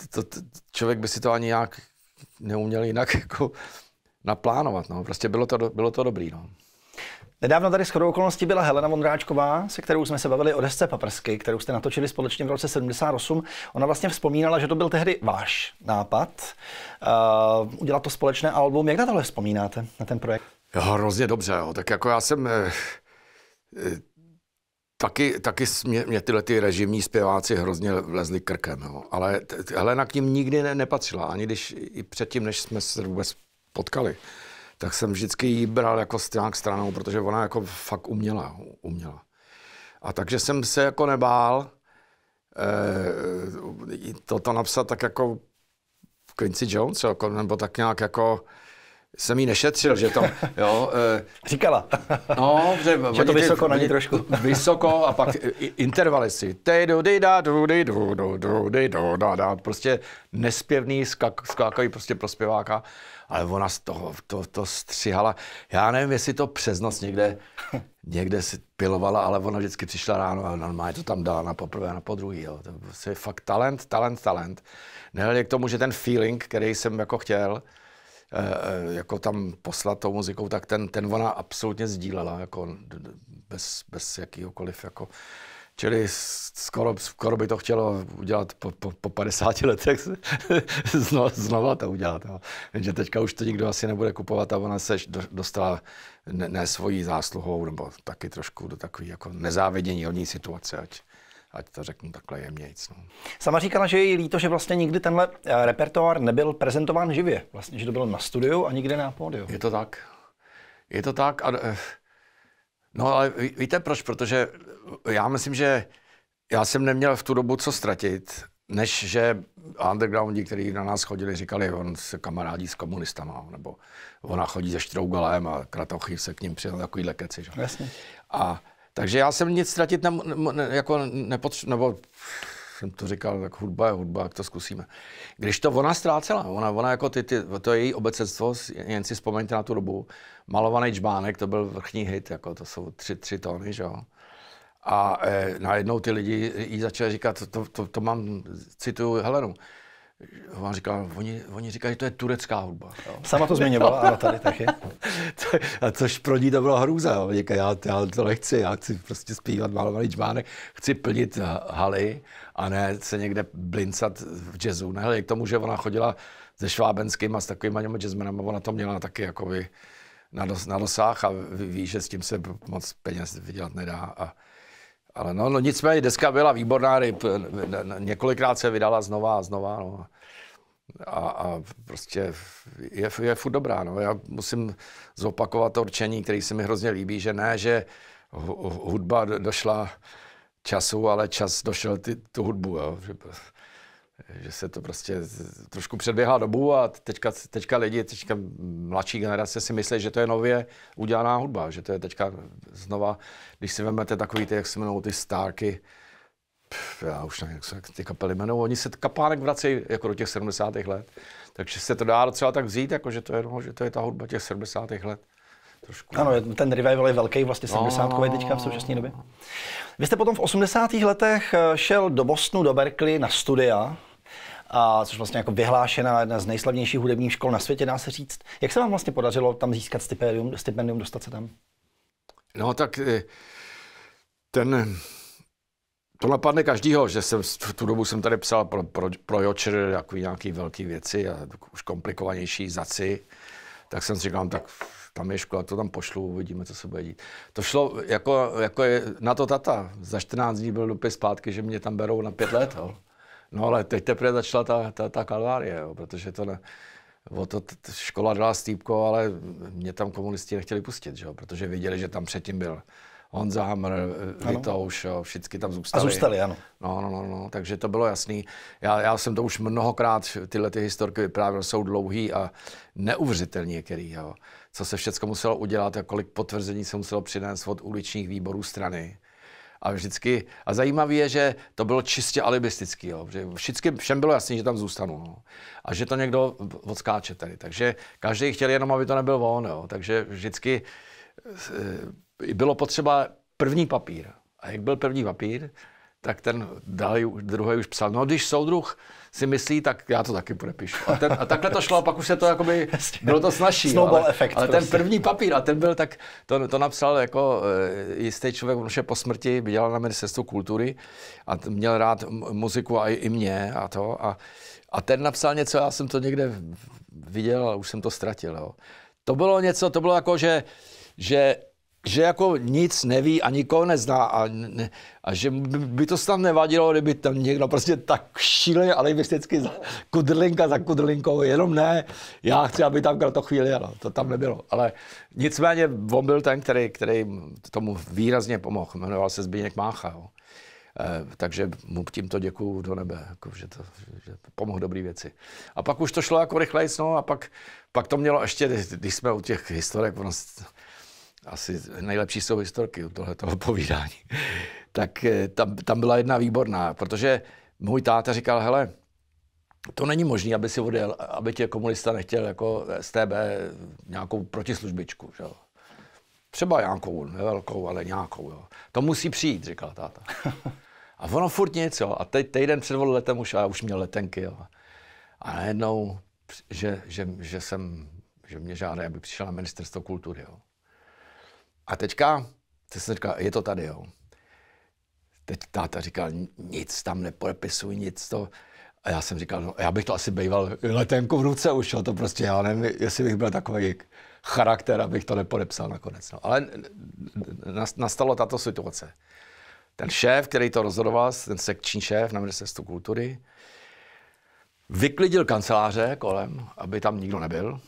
to, to, člověk by si to ani nějak neuměl jinak jako naplánovat, no. Prostě bylo to, bylo to dobrý, no. Nedávno tady shodou okolností byla Helena Vondráčková, se kterou jsme se bavili o desce Paprsky, kterou jste natočili společně v roce 78. Ona vlastně vzpomínala, že to byl tehdy váš nápad uh, udělat to společné album. Jak na tohle vzpomínáte, na ten projekt? Jo, hrozně dobře, jo. tak jako já jsem... Eh, eh, Taky, taky mě, mě tyhle ty režimní zpěváci hrozně vlezli krkem, jo. ale Helena k ním nikdy ne, nepatřila, ani když i předtím, než jsme se vůbec potkali, tak jsem vždycky ji bral jako nějak stranou, protože ona jako fakt uměla, uměla. A takže jsem se jako nebál eh, toto napsat tak jako Quincy Jones, jako, nebo tak nějak jako jsem ji nešetřil, že to, jo. Eh, Říkala. No, že, že to vysoko na ní trošku. Vysoko a pak intervaly si. Prostě nespěvný, skak, skákají prostě pro zpěváka. Ale ona z toho to, to střihala. Já nevím, jestli to přes noc někde, někde si pilovala, ale ona vždycky přišla ráno a normálně to tam dala na poprvé a na podruhý. Jo. To prostě je fakt talent, talent, talent. Nehledě k tomu, že ten feeling, který jsem jako chtěl, Eh, eh, jako tam poslat tou muzikou, tak ten, ten ona absolutně sdílela, jako bez, bez jakýhokoliv, jako Čili skoro, skoro by to chtělo udělat po, po, po 50 letech znova, znova to udělat. Jo. Jenže teďka už to nikdo asi nebude kupovat a ona se dostala ne, ne svojí zásluhou, nebo taky trošku do takové jako nezávidění od ní situace. Ať ať to řeknu takhle jemnějc. No. Sama říkala, že je jí líto, že vlastně nikdy tenhle eh, repertoár nebyl prezentován živě. Vlastně, že to bylo na studiu a nikde na pódiu. Je to tak. Je to tak. A, eh, no ale ví, víte proč? Protože eh, já myslím, že já jsem neměl v tu dobu co ztratit, než že undergroundi, kteří na nás chodili, říkali, on se kamarádí s komunistama, nebo ona chodí se Štrougalem a Kratochy se k ním přijel takovýhle keci. Že? Jasně. A takže já jsem nic ztratit ne, ne, jako nepotřeboval, nebo jsem to říkal, tak hudba je hudba, jak to zkusíme. Když to ona ztrácela, ona, ona jako ty, ty, to je její obecenstvo, jen si vzpomeňte na tu dobu, malovaný čbánek, to byl vrchní hit, jako to jsou tři, tři tóny, že jo. A e, najednou ty lidi jí začali říkat, to, to, to mám, cituju Helenu, Ona říká, oni, oni říkají, že to je turecká hudba. Jo. Sama to zmiňovala, ano, tady taky. Co, a což pro ní to byla hrůza. Jo. Říká, já, já to nechci, já chci prostě zpívat malovaný čbánek, chci plnit eh, haly a ne se někde blincat v jazzu. Nehledě k tomu, že ona chodila se švábenským a s takovými těmi jazzmenama, ona to měla taky jakoby na, dos, na dosách, a ví, že s tím se moc peněz vydělat nedá. A, ale no, no nicméně deska byla výborná, ryb, několikrát se vydala znova a znova. No. A, a prostě je, je furt dobrá. No. Já musím zopakovat to určení, který se mi hrozně líbí, že ne, že hudba došla času, ale čas došel ty, tu hudbu. Jo že se to prostě trošku předběhla dobu a teďka, teďka lidi, teďka mladší generace si myslí, že to je nově udělaná hudba, že to je teďka znova, když si vezmete takový ty, jak se jmenují ty stárky, já už nevím, jak se ty kapely jmenují, oni se kapánek vracejí jako do těch 70. let, takže se to dá docela tak vzít, jako že to je, no, že to je ta hudba těch 70. let. Trošku. Ano, ten revival je velký, vlastně 70 no, teďka v současné době. Vy jste potom v 80. letech eh, šel do Bostonu, do Berkeley na studia, a což vlastně jako vyhlášená jedna z nejslavnějších hudebních škol na světě, dá se říct. Jak se vám vlastně podařilo tam získat stipendium, stipendium dostat se tam? No tak eh, ten, to napadne každýho, že jsem v tu dobu jsem tady psal pro, pro, pro Jočer nějaké velké věci a už komplikovanější zaci, tak jsem si říkal, no, tak tam je škola, to tam pošlu, uvidíme, co se bude dít. To šlo jako, jako je, na to tata. Za 14 dní byl dopis zpátky, že mě tam berou na pět let. Jo. No ale teď teprve začala ta, ta, ta kalvárie, jo, protože to ne, o to škola dala stýpko, ale mě tam komunisti nechtěli pustit, že jo, protože viděli, že tam předtím byl Honza Hamr, Vitouš, všichni tam zůstali. A zůstali, ano. No, no, no, no, takže to bylo jasný. Já, já jsem to už mnohokrát, tyhle ty historky vyprávěl, jsou dlouhý a neuvřitelný který, jo co se všechno muselo udělat a kolik potvrzení se muselo přinést od uličních výborů strany. A vždycky, a zajímavé je, že to bylo čistě alibistický, jo, že vždycky všem bylo jasné, že tam zůstanu, no. A že to někdo odskáče tady, takže každý chtěl jenom, aby to nebyl on, jo. Takže vždycky eh, bylo potřeba první papír. A jak byl první papír, tak ten dal, druhý už psal, no když soudruh si myslí, tak já to taky podepíšu. A, ten, a takhle to šlo, pak už se to jakoby, bylo to snažší. Snowball ale, efekt. Ale prostě. ten první papír, a ten byl tak, to, to napsal jako eh, jistý člověk, on už je po smrti, dělal na ministerstvu kultury a měl rád muziku a i, i mě a to. A, a ten napsal něco, já jsem to někde viděl, ale už jsem to ztratil. Jo. To bylo něco, to bylo jako, že, že že jako nic neví a nikoho nezná a, ne, a že by to snad nevadilo, kdyby tam někdo prostě tak šíleně alibisticky za, kudrlinka za kudrlinkou, jenom ne, já chci, aby tam to chvíli jelo, to tam nebylo, ale nicméně on byl ten, který, který tomu výrazně pomohl, jmenoval se Zbigněk Mácha, jo. E, takže mu tímto děkuju do nebe, jako, že, to, že pomohl dobrý věci. A pak už to šlo jako rychlejc, no, a pak, pak to mělo ještě, když jsme u těch historek, ono, asi nejlepší jsou historky u tohoto povídání, tak eh, tam, tam byla jedna výborná, protože můj táta říkal, hele, to není možné, aby si odjel, aby tě komunista nechtěl jako z tebe nějakou protislužbičku. Že? Třeba nějakou, nevelkou, ale nějakou. Jo. To musí přijít, říkal táta. A ono furt nic, jo. A teď týden před letem už, a už měl letenky, jo. A najednou, že, že, že, jsem, že mě žádá, aby přišel na ministerstvo kultury, jo. A teďka, co jsem říkal, je to tady, jo. Teď táta říkal, nic tam nepodepisuj, nic to. A já jsem říkal, no já bych to asi býval letenku v ruce už, jo, to prostě já nevím, jestli bych byl takový charakter, abych to nepodepsal nakonec. No. Ale nastala tato situace. Ten šéf, který to rozhodoval, ten sekční šéf na ministerstvu kultury, vyklidil kanceláře kolem, aby tam nikdo nebyl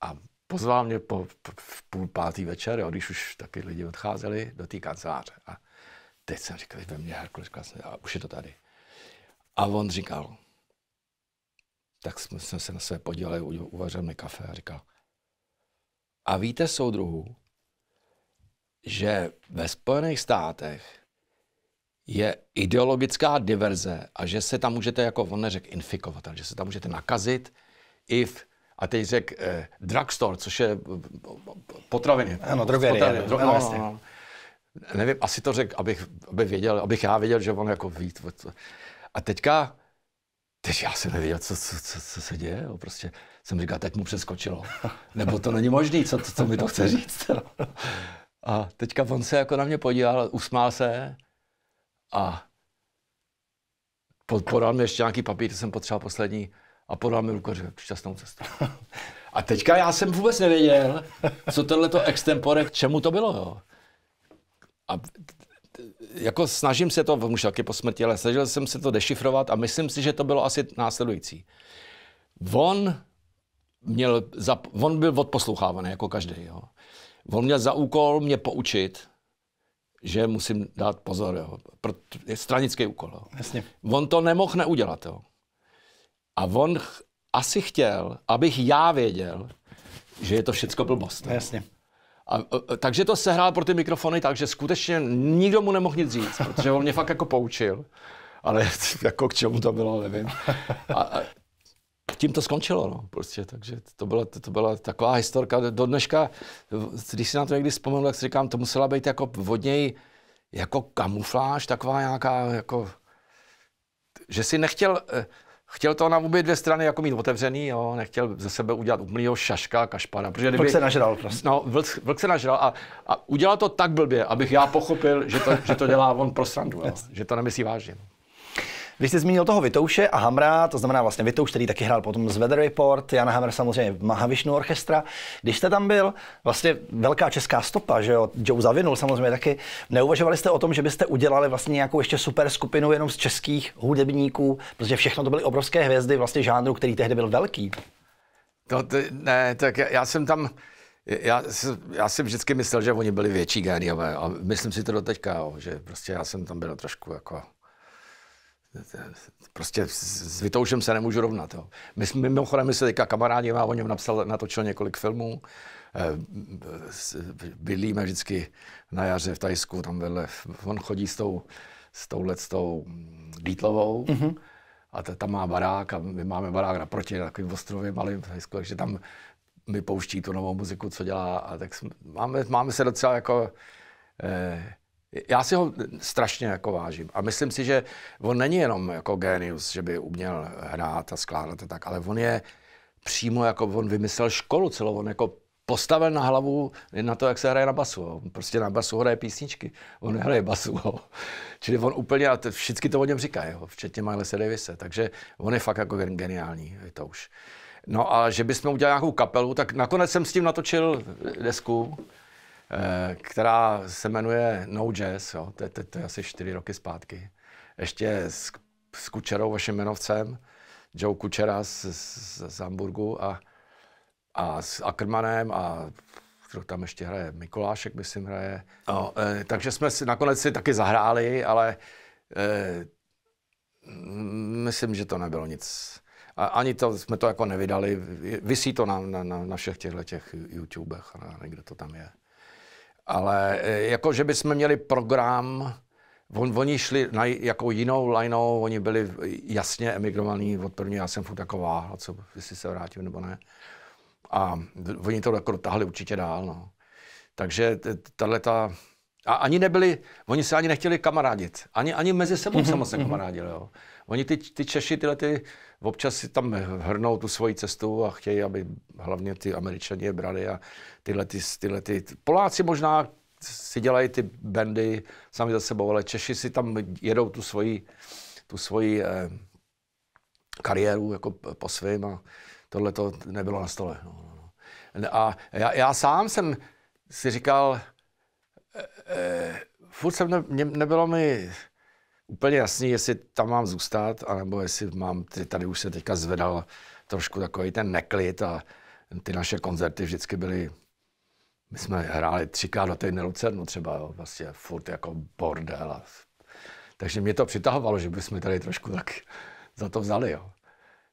a pozval mě po, po v půl pátý večer, jo, když už taky lidi odcházeli do té kanceláře. A teď jsem říkal, ve mně Herkules klasně, a už je to tady. A on říkal, tak jsme se na sebe podívali, uvařil mi kafe a říkal, a víte soudruhu, že ve Spojených státech je ideologická diverze a že se tam můžete, jako on neřekl, infikovat, ale že se tam můžete nakazit i v a teď řekl eh, drugstore, což je eh, potraviny. Ano, drogerie. dro- no, no, no. Nevím, asi to řekl, abych, aby věděl, abych já věděl, že on jako ví. A teďka, teď já jsem nevěděl, co, co, co, co se děje. Jo. Prostě jsem říkal, teď mu přeskočilo. Nebo to není možný, co, co mi to chce říct. No. A teďka on se jako na mě podíval, usmál se a podal mi ještě nějaký papír, to jsem potřeboval poslední a podal mi ruku a řekl, šťastnou cestu. a teďka já jsem vůbec nevěděl, co to extempore, k čemu to bylo, jo. A jako snažím se to, on už taky po smrti, ale snažil jsem se to dešifrovat a myslím si, že to bylo asi následující. On měl, za, on byl odposlouchávaný, jako každý, jo. On měl za úkol mě poučit, že musím dát pozor, jo. Pro, je stranický úkol, jo. Jasně. On to nemohl neudělat, jo. A on ch- asi chtěl, abych já věděl, že je to všecko blbost. No, jasně. A, a, e, e, takže to sehrál pro ty mikrofony tak, že skutečně nikdo mu nemohl nic říct, protože on mě fakt jako poučil. Ale jako k čemu to bylo, nevím. A, a tím to skončilo, no, prostě, takže to byla, to byla taková historka. Do dneška, když si na to někdy vzpomenu, tak si říkám, to musela být jako vodněji, jako kamufláž, taková nějaká, jako, že si nechtěl, e, chtěl to na obě dvě strany jako mít otevřený, jo, nechtěl ze sebe udělat úplnýho šaška, kašpara. Protože kdyby, vlk se nažral prostě. No, vlk, vlk se nažral a, a udělal to tak blbě, abych já pochopil, že to, že to dělá on pro srandu, jo, že to nemyslí vážně. Když jsi zmínil toho Vitouše a Hamra, to znamená vlastně Vitouš, který taky hrál potom z Weather Report, Jana Hammer samozřejmě Mahavišnu Orchestra. Když jste tam byl, vlastně velká česká stopa, že jo, Joe Zavinul samozřejmě taky. Neuvažovali jste o tom, že byste udělali vlastně nějakou ještě super skupinu jenom z českých hudebníků, protože všechno to byly obrovské hvězdy vlastně žánru, který tehdy byl velký. To, ty, ne, tak já, já jsem tam, já, já jsem vždycky myslel, že oni byli větší géniové a myslím si to do teďka, že prostě já jsem tam byl trošku jako prostě s Vitoušem se nemůžu rovnat. Jo. My, mimochodem, my se teďka kamarádi má o něm napsal, natočil několik filmů. Eh, bydlíme vždycky na jaře v Tajsku, tam vedle. On chodí s tou, s tou Dítlovou. Mm-hmm a ta, tam má barák a my máme barák naproti na takovým ostrově malým, takže tam mi pouští tu novou muziku, co dělá a tak jsme, máme, máme se docela jako eh, já si ho strašně jako vážím a myslím si, že on není jenom jako genius, že by uměl hrát a skládat a tak, ale on je přímo jako, on vymyslel školu celou, on jako postavil na hlavu na to, jak se hraje na basu. On Prostě na basu hraje písničky, on nehraje basu. Jo. Čili on úplně, a to, všichni to o něm říkají, jo, včetně se Davise, takže on je fakt jako geniální, je to už. No a že bychom udělali nějakou kapelu, tak nakonec jsem s tím natočil desku, Eh, která se jmenuje No Jazz, jo. To, to, to je asi čtyři roky zpátky. Ještě s, s Kučerou, vaším jmenovcem, Joe Kučera z, z, z Hamburgu a, a s Ackermanem a kdo tam ještě hraje, Mikolášek, myslím, hraje. No, e, takže jsme si nakonec si taky zahráli, ale e, myslím, že to nebylo nic. A ani to jsme to jako nevydali. Vysí to na, na, na všech těchto těch YouTubech někde to tam je. Ale e, jako, že bychom měli program, on, oni šli na jakou jinou lineou. oni byli jasně emigrovaní od první, já jsem furt jako co, jestli se vrátím nebo ne. A oni to jako tahli určitě dál, no. Takže tahle ta a ani nebyli, oni se ani nechtěli kamarádit. Ani, ani mezi sebou mhm, se mhm. kamarádili. Jo. Oni ty, ty Češi tyhle ty občas si tam hrnou tu svoji cestu a chtějí, aby hlavně ty američani je brali a tyhle ty, tyhle ty. Poláci možná si dělají ty bandy sami za sebou, ale Češi si tam jedou tu svoji, tu svoji eh, kariéru jako po svém a tohle to nebylo na stole. No, no, no. A já, já sám jsem si říkal, eh, eh furt jsem ne, ne, nebylo mi úplně jasný, jestli tam mám zůstat, anebo jestli mám, tady už se teďka zvedal trošku takový ten neklid a ty naše koncerty vždycky byly, my jsme hráli třikrát do týdne Lucernu třeba, jo, vlastně furt jako bordel. A, takže mě to přitahovalo, že bychom tady trošku tak za to vzali. Jo.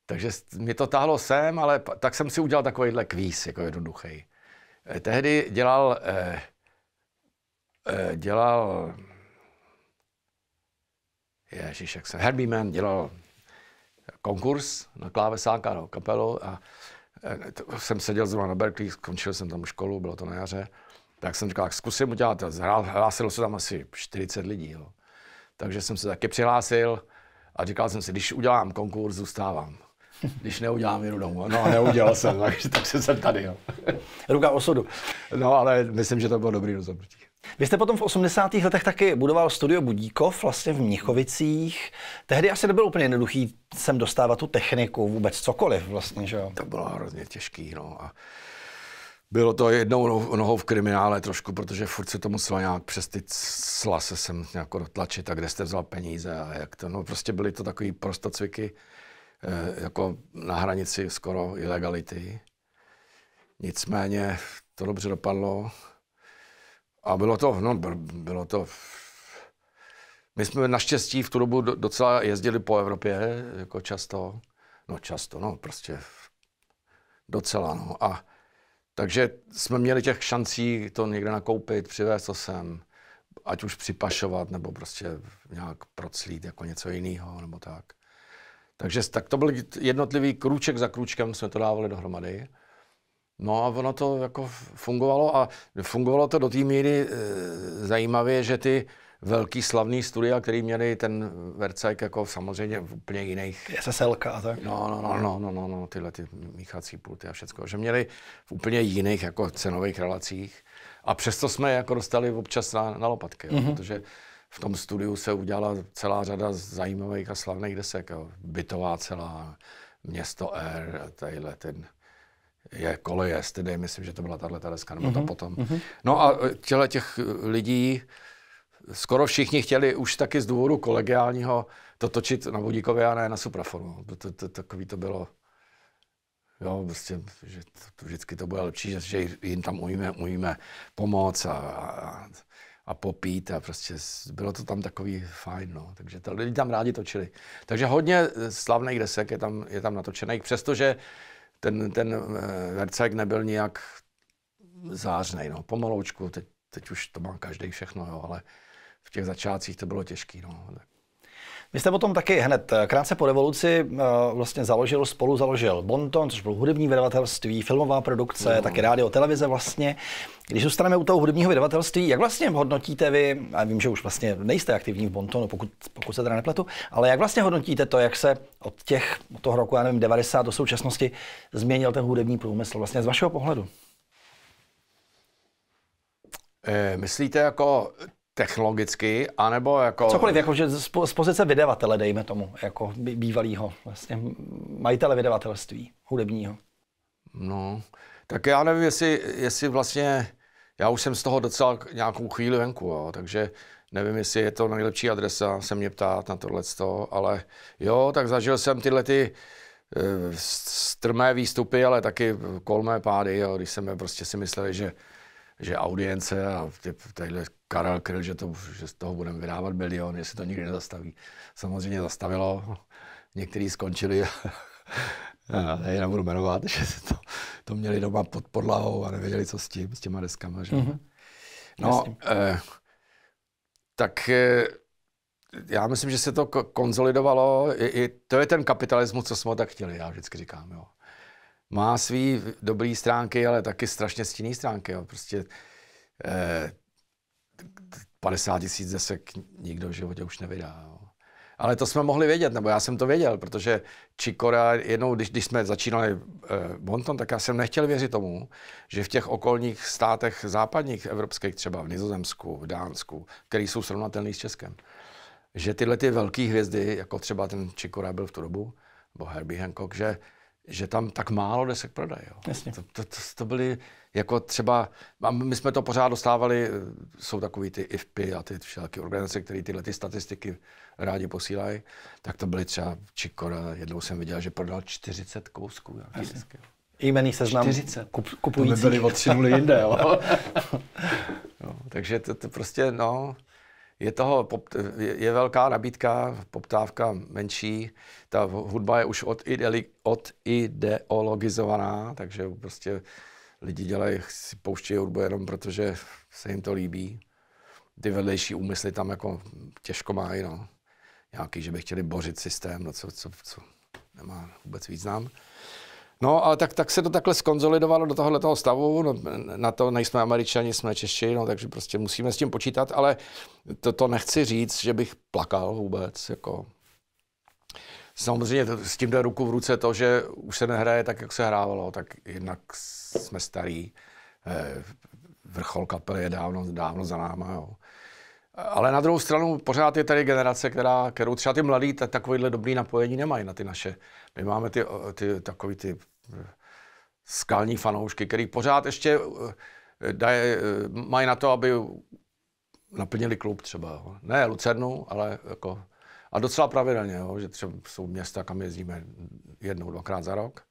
Takže mě to táhlo sem, ale tak jsem si udělal takovýhle kvíz, jako jednoduchý. Eh, tehdy dělal, eh, eh, dělal Ježíš, jak se Herbie Man dělal konkurs na klávesáka, no, kapelu a e, to jsem seděl zrovna na Berkeley, skončil jsem tam školu, bylo to na jaře, tak jsem říkal, tak zkusím udělat, hlásilo se tam asi 40 lidí, jo. takže jsem se taky přihlásil a říkal jsem si, když udělám konkurs, zůstávám. Když neudělám, jdu domů. No a neudělal jsem, takže tak jsem tady. Jo. Ruka osudu. No ale myslím, že to bylo dobrý rozhodnutí. Vy jste potom v 80. letech taky budoval studio Budíkov vlastně v Mnichovicích. Tehdy asi nebylo úplně jednoduchý sem dostávat tu techniku, vůbec cokoliv vlastně, že jo? To bylo hrozně těžký, no. A bylo to jednou nohou v kriminále trošku, protože furt se to muselo nějak přes ty cla se sem jako dotlačit a kde jste vzal peníze a jak to, no prostě byly to takový prostocviky eh, jako na hranici skoro ilegality. Nicméně to dobře dopadlo. A bylo to, no, bylo to... My jsme naštěstí v tu dobu docela jezdili po Evropě, jako často. No často, no, prostě docela, no. A takže jsme měli těch šancí to někde nakoupit, přivést to sem, ať už připašovat, nebo prostě nějak proclít jako něco jiného, nebo tak. Takže tak to byl jednotlivý krůček za krůčkem, jsme to dávali dohromady. No a ono to jako fungovalo a fungovalo to do té míry e, zajímavě, že ty velký slavný studia, který měli ten Vercajk jako samozřejmě v úplně jiných... SSL a tak? No, no, no, no, no, no, no, tyhle ty míchací pulty a všecko, že měli v úplně jiných jako cenových relacích a přesto jsme jako dostali občas na, na lopatky, mm-hmm. jo, mhm. protože v tom studiu se udělala celá řada zajímavých a slavných desek, jo. Bytová celá, Město R, tadyhle ten je koleje, Yesterday, myslím, že to byla tahle deska, nebo mm-hmm. ta mhm, potom. Mm-hmm. No a e, těle těch e, lidí, skoro všichni chtěli už taky z důvodu kolegiálního to točit na Budíkově a ne na Suprafonu. To, to, to, takový to bylo. Jo, prostě, že to, vždycky to bude lepší, že, že jim tam umíme, umíme pomoc a, a, a popít a prostě bylo to tam takový fajn, no. Takže to lidi tam rádi točili. Takže hodně e, slavných desek je tam, je tam natočených, přestože ten, ten Vercek eh, nebyl nijak zářný, no, pomaloučku, teď, teď už to má každý všechno, jo, ale v těch začátcích to bylo těžké, no, tak. Vy jste potom taky hned eh, krátce po revoluci eh, vlastně založil, spolu založil Bonton, což byl hudební vydavatelství, filmová produkce, no. taky rádio, televize vlastně. Když zůstaneme u toho hudebního vydavatelství, jak vlastně hodnotíte vy, a vím, že už vlastně nejste aktivní v Bontonu, pokud, pokud se teda nepletu, ale jak vlastně hodnotíte to, jak se od těch, od toho roku, já nevím, 90 do současnosti změnil ten hudební průmysl vlastně z vašeho pohledu? Eh, myslíte jako technologicky, anebo jako... Cokoliv, jako že z, pozice vydavatele, dejme tomu, jako bývalýho vlastně majitele vydavatelství hudebního. No, tak já nevím, jestli, jestli vlastně, já už jsem z toho docela nějakou chvíli venku, jo, takže nevím, jestli je to nejlepší adresa se mě ptát na tohle, ale jo, tak zažil jsem tyhle ty eh, strmé výstupy, ale taky kolmé pády, jo, když jsme prostě si mysleli, že že audience a tadyhle Karel Kryl, že, to, že z toho budeme vydávat bilion, jestli to nikdy nezastaví. Samozřejmě zastavilo, někteří skončili, já je nebudu jmenovat, že to, to měli doma pod podlahou a nevěděli, co s tím, s těma deskama. Že? Mm-hmm. No, eh, tak eh, já myslím, že se to konzolidovalo. I, i, to je ten kapitalismus, co jsme tak chtěli, já vždycky říkám. Jo má svý dobrý stránky, ale taky strašně stinný stránky. Jo. Prostě eh, 50 tisíc desek nikdo v životě už nevydá. Jo. Ale to jsme mohli vědět, nebo já jsem to věděl, protože Čikora jednou, když, když jsme začínali eh, Bonton, tak já jsem nechtěl věřit tomu, že v těch okolních státech západních evropských, třeba v Nizozemsku, v Dánsku, který jsou srovnatelný s Českem, že tyhle ty velké hvězdy, jako třeba ten Čikora byl v tu dobu, nebo Herbie Hancock, že že tam tak málo desek prodají. To, to, to, to byly jako třeba, a my jsme to pořád dostávali, eh, jsou takový ty IFPy a ty všelijaké organizace, které tyhle ty statistiky rádi posílají, tak to byly třeba Čikora, jednou jsem viděl, že prodal 40 kousků. Jmený seznam 40. Kup, kupujících. To by byly o tři jinde, jo. no, takže to, to prostě, no, je, toho, je velká nabídka, poptávka menší, ta hudba je už odideologizovaná, takže prostě lidi dělají, si pouštějí hudbu jenom protože se jim to líbí. Ty vedlejší úmysly tam jako těžko mají, no. Nějaký, že by chtěli bořit systém, no co, co, co nemá vůbec význam. No, ale tak, tak se to takhle skonzolidovalo do tohohle toho stavu. No, na to nejsme američani, jsme Češi, no, takže prostě musíme s tím počítat, ale to, to nechci říct, že bych plakal vůbec. Jako. Samozřejmě to, s tím jde ruku v ruce to, že už se nehraje tak, jak se hrávalo, tak jednak jsme starý. Eh, vrchol kapely je dávno, dávno za náma. Jo. Ale na druhou stranu pořád je tady generace, která, kterou třeba ty mladí tak, takovýhle dobrý napojení nemají na ty naše. My máme ty, ty takový ty eh, skalní fanoušky, který pořád ještě eh, daje, eh, mají na to, aby naplnili klub třeba. Jo. Ne Lucernu, ale jako... A docela pravidelně, jo, že třeba jsou města, kam jezdíme jednou, dvakrát za rok.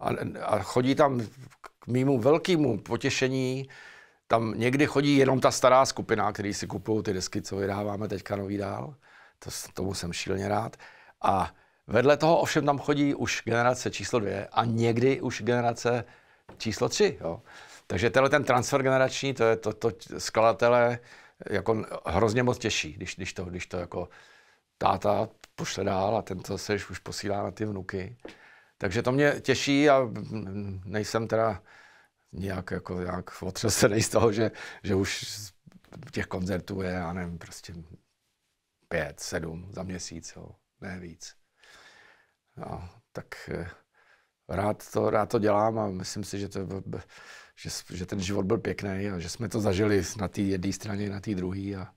A, a chodí tam k mýmu velkému potěšení tam někdy chodí jenom ta stará skupina, který si kupují ty desky, co vydáváme teďka nový dál. To, tomu jsem šíleně rád. A vedle toho ovšem tam chodí už generace číslo dvě a někdy už generace číslo tři. Jo. Takže tenhle ten transfer generační, to je to, to skladatele jako hrozně moc těší, když, když, to, když to jako táta pošle dál a ten to se už posílá na ty vnuky. Takže to mě těší a nejsem teda nějak, jako, nějak otřesený z toho, že, že už těch koncertů je, já nevím, prostě pět, sedm za měsíc, jo, ne víc. No, tak eh, rád to, rád to dělám a myslím si, že, to, že, že ten život byl pěkný a že jsme to zažili na té jedné straně, na té druhé. A,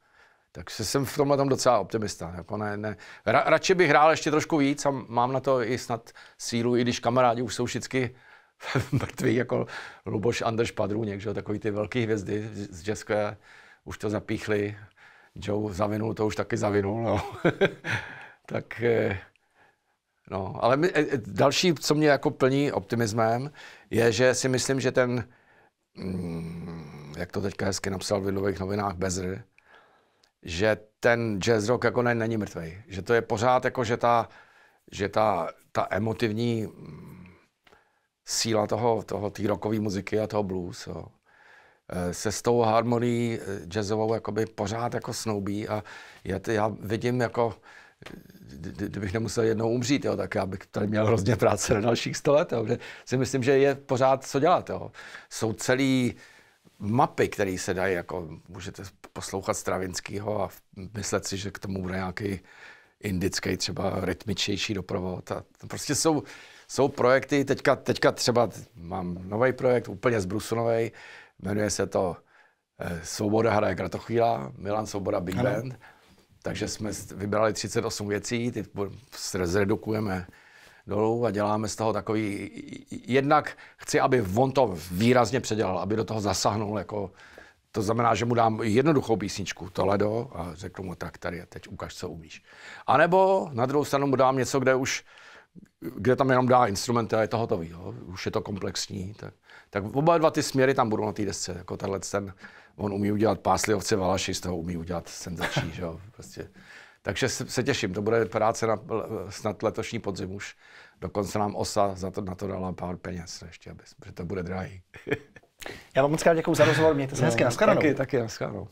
takže jsem v tomhle tam docela optimista. Jako ne, ne. Ra, radši bych hrál ještě trošku víc a mám na to i snad sílu, i když kamarádi už jsou všichni Mrtvý jako Luboš Anders Padrůněk, že? takový ty velké hvězdy z České, už to zapíchli. Joe zavinul, to už taky zavinul. No. tak eh, No, ale my, eh, další, co mě jako plní optimismem, je, že si myslím, že ten, mm, jak to teďka hezky napsal v Lidových novinách Bezr, že ten jazz rock jako ne, není mrtvý. Že to je pořád jako, že ta, že ta, ta emotivní mm, síla toho, toho té rockové muziky a toho blues. Jo. Eh, se s tou harmonií eh, jazzovou jakoby pořád jako snoubí a já, já vidím jako, eh, kdybych nemusel jednou umřít, jo, tak já bych tady měl hrozně práce na dalších 100 let, jo, si myslím, že je pořád co dělat. Jo. Jsou celý mapy, které se dají, jako můžete poslouchat Stravinského a myslet si, že k tomu bude nějaký indický třeba rytmičejší doprovod. A prostě jsou, jsou projekty, teďka, teďka třeba mám nový projekt, úplně zbrusunový, jmenuje se to eh, Svoboda hraje kratochvíla, Milan Svoboda Big ano. Band. Takže jsme vybrali 38 věcí, ty zredukujeme dolů a děláme z toho takový... Jednak chci, aby on to výrazně předělal, aby do toho zasahnul jako... To znamená, že mu dám jednoduchou písničku, to ledo, a řeknu mu tak, tady teď ukaž, co umíš. A nebo na druhou stranu mu dám něco, kde už kde tam jenom dá instrumenty a je to hotový, jo? už je to komplexní. Tak, tak oba dva ty směry tam budou na té desce, jako tenhle ten, on umí udělat páslivce, Valaši z toho umí udělat senzační, že jo? Prostě. Takže se, se těším, to bude práce na, snad letošní podzim už. Dokonce nám OSA za to, na to dala pár peněz ještě, aby, protože to bude drahý. Já vám moc krát děkuji za rozhovor, mějte se no, hezky, na Taky, taky, nashledanou.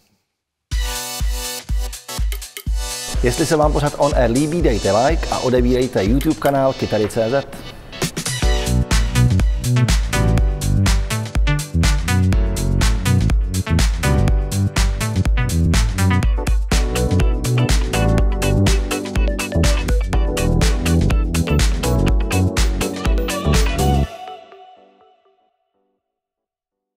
Jestli se vám pořád On Air líbí, dejte like a odebírejte YouTube kanál Kytary.cz.